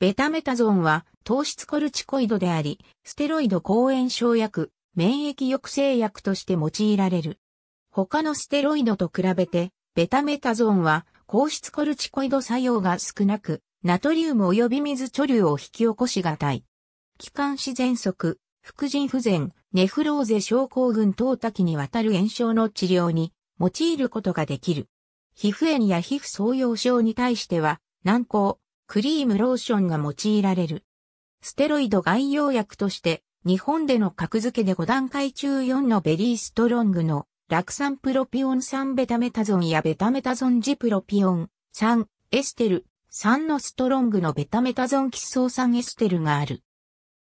ベタメタゾンは糖質コルチコイドであり、ステロイド抗炎症薬、免疫抑制薬として用いられる。他のステロイドと比べて、ベタメタゾンは糖質コルチコイド作用が少なく、ナトリウム及び水貯留を引き起こしがたい。気管支喘息、副腎不全、ネフローゼ症候群等多岐にわたる炎症の治療に用いることができる。皮膚炎や皮膚創用症に対しては、軟膏、クリームローションが用いられる。ステロイド外用薬として、日本での格付けで5段階中4のベリーストロングの、ラクサンプロピオン酸ベタメタゾンやベタメタゾンジプロピオン酸エステル3のストロングのベタメタゾン喫相酸エステルがある。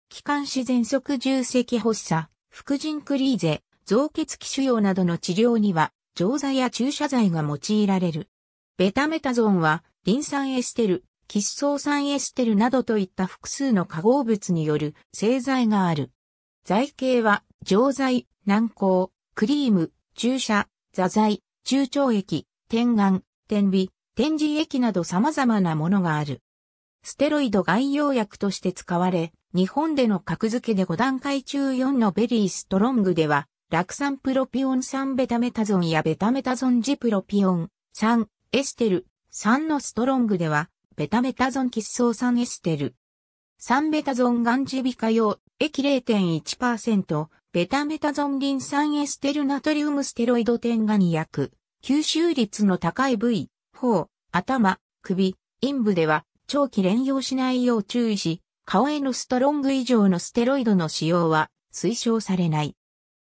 気管支喘息重積発作、副腎クリーゼ、増血器腫瘍などの治療には、錠剤や注射剤が用いられる。ベタメタゾンは、リン酸エステル、喫草酸エステルなどといった複数の化合物による製剤がある。剤系は、錠剤、軟膏、クリーム、注射、座剤、中腸液、点眼、点鼻、点字液など様々なものがある。ステロイド外用薬として使われ、日本での格付けで5段階中4のベリーストロングでは、ラクサンプロピオン酸ベタメタゾンやベタメタゾンジプロピオン酸エステル3のストロングでは、ベタメタゾン喫ー酸エステル。3ベタゾンガンジビカ用、液0.1%、ベタメタゾンリン酸エステルナトリウムステロイド点が2薬。吸収率の高い部位、頬、頭、首、陰部では長期連用しないよう注意し、顔へのストロング以上のステロイドの使用は推奨されない。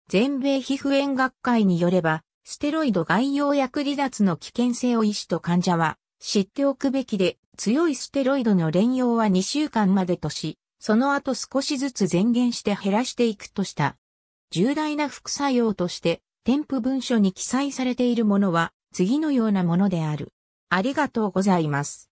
全米皮膚炎学会によれば、ステロイド外用薬離脱の危険性を医師と患者は知っておくべきで、強いステロイドの連用は2週間までとし、その後少しずつ前減して減らしていくとした。重大な副作用として、添付文書に記載されているものは、次のようなものである。ありがとうございます。